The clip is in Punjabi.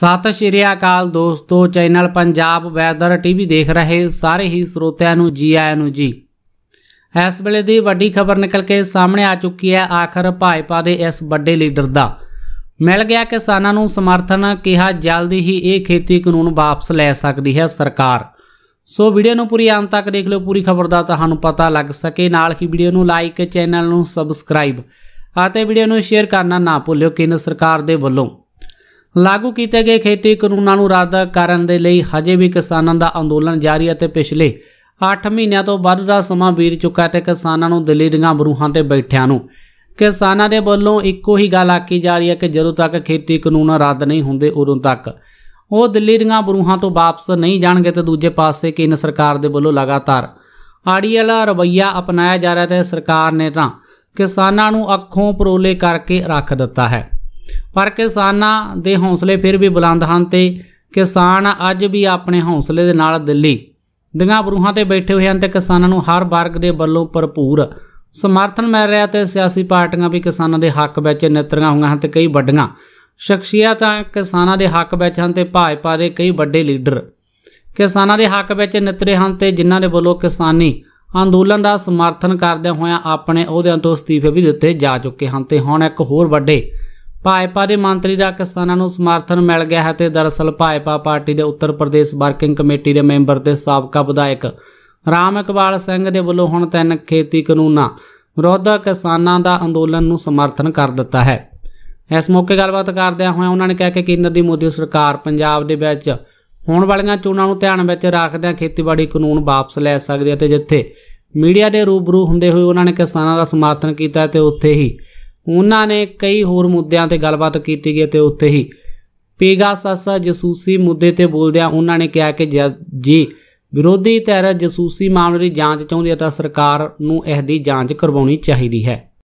ਸਤਿ ਸ਼੍ਰੀ ਅਕਾਲ ਦੋਸਤੋ ਚੈਨਲ ਪੰਜਾਬ ਵੈਦਰ ਟੀਵੀ ਦੇਖ ਰਹੇ ਸਾਰੇ ਹੀ ਸਰੋਤਿਆਂ ਨੂੰ ਜੀ ਆਇਆਂ ਨੂੰ ਜੀ ਇਸ ਵੇਲੇ ਦੀ ਵੱਡੀ ਖਬਰ ਨਿਕਲ ਕੇ ਸਾਹਮਣੇ ਆ ਚੁੱਕੀ ਹੈ ਆਖਰ ਭਾਜਪਾ ਦੇ ਇਸ ਵੱਡੇ ਲੀਡਰ ਦਾ ਮਿਲ ਗਿਆ ਕਿਸਾਨਾਂ ਨੂੰ ਸਮਰਥਨ ਕਿਹਾ ਜਲਦੀ ਹੀ ਇਹ ਖੇਤੀ ਕਾਨੂੰਨ ਵਾਪਸ ਲੈ ਸਕਦੀ ਹੈ ਸਰਕਾਰ ਸੋ ਵੀਡੀਓ ਨੂੰ ਪੂਰੀ ਅੰਤ ਤੱਕ ਦੇਖ ਲਓ ਪੂਰੀ ਖਬਰ ਦਾ ਤੁਹਾਨੂੰ ਪਤਾ ਲੱਗ ਸਕੇ ਨਾਲ ਹੀ ਵੀਡੀਓ ਨੂੰ ਲਾਈਕ ਚੈਨਲ ਨੂੰ ਸਬਸਕ੍ਰਾਈਬ ਅਤੇ ਵੀਡੀਓ ਨੂੰ ਸ਼ੇਅਰ ਕਰਨਾ ਨਾ ਭੁੱਲਿਓ ਕੇਂਦਰ ਸਰਕਾਰ ਦੇ ਵੱਲੋਂ ਲਾਗੂ ਕੀਤੇ ਗਏ ਖੇਤੀ ਕਾਨੂੰਨਾਂ ਨੂੰ ਰੱਦ ਕਰਨ ਦੇ ਲਈ ਹਜੇ ਵੀ ਕਿਸਾਨਾਂ ਦਾ ਅੰਦੋਲਨ ਜਾਰੀ ਹੈ ਤੇ ਪਿਛਲੇ 8 ਮਹੀਨਿਆਂ ਤੋਂ ਵੱਧ ਦਾ ਸਮਾਂ ਬੀਤ ਚੁੱਕਾ ਹੈ ਤੇ ਕਿਸਾਨਾਂ ਨੂੰ ਦਿੱਲੀ ਦੀਆਂ ਬਰੂਹਾਂ ਤੇ ਬੈਠਿਆਂ ਨੂੰ ਕਿਸਾਨਾਂ ਦੇ ਵੱਲੋਂ ਇੱਕੋ ਹੀ ਗੱਲ ਆਕੀ ਜਾ ਰਹੀ ਹੈ ਕਿ ਜਦੋਂ ਤੱਕ ਖੇਤੀ ਕਾਨੂੰਨ ਰੱਦ ਨਹੀਂ ਹੁੰਦੇ ਉਦੋਂ ਤੱਕ ਉਹ ਦਿੱਲੀ ਦੀਆਂ ਬਰੂਹਾਂ ਤੋਂ ਵਾਪਸ ਨਹੀਂ ਜਾਣਗੇ ਤੇ ਦੂਜੇ ਪਾਸੇ ਕੇਂਦਰ ਸਰਕਾਰ ਦੇ ਵੱਲੋਂ ਲਗਾਤਾਰ ਵਾਲਾ ਰਵਈਆ ਅਪਣਾਇਆ ਜਾ ਰਿਹਾ ਹੈ ਤੇ ਸਰਕਾਰ ਨੇ ਤਾਂ ਕਿਸਾਨਾਂ ਨੂੰ ਅੱਖੋਂ ਪਰੋਲੇ ਕਰਕੇ ਰੱਖ ਦਿੱਤਾ ਹੈ ਪਰ ਕਿਸਾਨਾਂ ਦੇ ਹੌਸਲੇ ਫਿਰ ਵੀ ਬੁਲੰਦ ਹਨ ਤੇ ਕਿਸਾਨ ਅੱਜ ਵੀ ਆਪਣੇ ਹੌਸਲੇ ਦੇ ਨਾਲ ਦਿੱਲੀ ਦੀਆਂ ਬਰੂਹਾਂ ਤੇ ਬੈਠੇ ਹੋਏ ਹਨ ਤੇ ਕਿਸਾਨਾਂ ਨੂੰ ਹਰ ਵਰਗ ਦੇ ਵੱਲੋਂ ਭਰਪੂਰ ਸਮਰਥਨ ਮਿਲ ਰਿਹਾ ਤੇ ਸਿਆਸੀ ਪਾਰਟੀਆਂ ਵੀ ਕਿਸਾਨਾਂ ਦੇ ਹੱਕ ਵਿੱਚ ਨਿਤਰੀਆਂ ਹੋਈਆਂ ਹਨ ਤੇ ਕਈ ਵੱਡੀਆਂ ਸ਼ਖਸੀਅਤਾਂ ਕਿਸਾਨਾਂ ਦੇ ਹੱਕ ਵਿੱਚ ਹਨ ਤੇ ਭਾਜਪਾ ਦੇ ਕਈ ਵੱਡੇ ਲੀਡਰ ਕਿਸਾਨਾਂ ਦੇ ਹੱਕ ਵਿੱਚ ਨਿਤਰੇ ਹਨ ਤੇ ਜਿਨ੍ਹਾਂ ਦੇ ਵੱਲੋਂ ਕਿਸਾਨੀ ਅੰਦੋਲਨ ਦਾ ਸਮਰਥਨ ਕਰਦਿਆਂ ਹੋਇਆਂ ਆਪਣੇ ਅਹੁਦਿਆਂ ਤੋਂ ਅਸਤੀਫੇ ਵੀ ਦਿੱਤੇ ਜਾ ਚੁੱਕੇ ਹਨ ਤੇ ਹੁਣ ਇੱਕ ਹੋਰ ਵੱਡੇ ਭਾਜਪਾ ਦੇ ਮੰਤਰੀ ਦਾ ਕਿਸਾਨਾਂ ਨੂੰ ਸਮਰਥਨ ਮਿਲ ਗਿਆ ਹੈ ਤੇ ਦਰਸਲ ਭਾਜਪਾ ਪਾਰਟੀ ਦੇ ਉੱਤਰ ਪ੍ਰਦੇਸ਼ ਵਰਕਿੰਗ ਕਮੇਟੀ ਦੇ ਮੈਂਬਰ ਤੇ ਸਾਬਕਾ ਵਿਧਾਇਕ ਰਾਮ ਇਕਬਾਲ ਸਿੰਘ ਦੇ ਵੱਲੋਂ ਹੁਣ ਤਿੰਨ ਖੇਤੀ ਕਾਨੂੰਨਾਂ ਵਿਰੋਧ ਕਿਸਾਨਾਂ ਦਾ ਅੰਦੋਲਨ ਨੂੰ ਸਮਰਥਨ ਕਰ ਦਿੱਤਾ ਹੈ ਇਸ ਮੌਕੇ ਗੱਲਬਾਤ ਕਰਦਿਆਂ ਹੋਇਆਂ ਉਹਨਾਂ ਨੇ ਕਿਹਾ ਕਿ ਕੇਂਦਰ ਦੀ ਮੋਦੀ ਸਰਕਾਰ ਪੰਜਾਬ ਦੇ ਵਿੱਚ ਹੋਣ ਵਾਲੀਆਂ ਚੋਣਾਂ ਨੂੰ ਧਿਆਨ ਵਿੱਚ ਰੱਖਦਿਆਂ ਖੇਤੀਬਾੜੀ ਕਾਨੂੰਨ ਵਾਪਸ ਲੈ ਸਕਦੀ ਹੈ ਤੇ ਜਿੱਥੇ ਮੀਡੀਆ ਦੇ ਰੂਬਰੂ ਹੁੰਦੇ ਹੋਏ ਉਹਨਾਂ ਨੇ ਕਿਸਾਨਾਂ ਦਾ ਸਮਰਥਨ ਕੀਤਾ ਤੇ ਉੱਥੇ ਹੀ ਉਹਨਾਂ ਨੇ ਕਈ ਹੋਰ ਮੁੱਦਿਆਂ ਤੇ ਗੱਲਬਾਤ ਕੀਤੀ ਗਈ ਤੇ ਉੱਥੇ ਹੀ ਪੇਗਾਸਸ ਜਸੂਸੀ ਮੁੱਦੇ ਤੇ ਬੋਲਦਿਆਂ ਉਹਨਾਂ ਨੇ ਕਿਹਾ ਕਿ ਜੀ ਵਿਰੋਧੀ ਧਿਰ ਜਸੂਸੀ ਮਾਮਲੇ ਦੀ ਜਾਂਚ ਚਾਹੁੰਦੀ ਹੈ ਤਾਂ ਸਰਕਾਰ ਨੂੰ ਇਸ ਦੀ ਜਾਂਚ ਕਰਵਾਉਣੀ ਚਾਹੀਦੀ ਹੈ